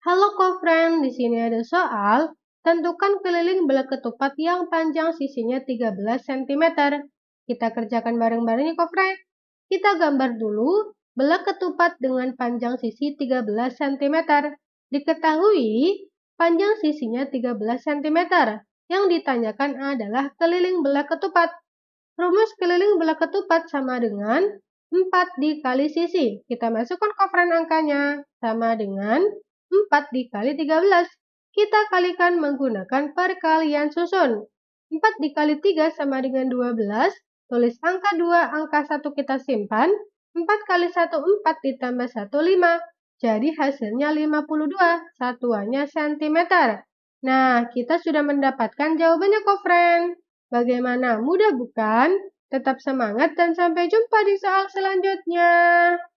Halo co-friend, di sini ada soal. Tentukan keliling belah ketupat yang panjang sisinya 13 cm. Kita kerjakan bareng-bareng ya co-friend. Kita gambar dulu belah ketupat dengan panjang sisi 13 cm. Diketahui panjang sisinya 13 cm. Yang ditanyakan adalah keliling belah ketupat. Rumus keliling belah ketupat sama dengan 4 dikali sisi. Kita masukkan kofren angkanya sama dengan 4 dikali 13. Kita kalikan menggunakan perkalian susun. 4 dikali 3 sama dengan 12. Tulis angka 2, angka 1 kita simpan. 4 kali 1, 4 ditambah 1, 5. Jadi hasilnya 52, satuannya cm. Nah, kita sudah mendapatkan jawabannya kok, friend. Bagaimana? Mudah bukan? Tetap semangat dan sampai jumpa di soal selanjutnya.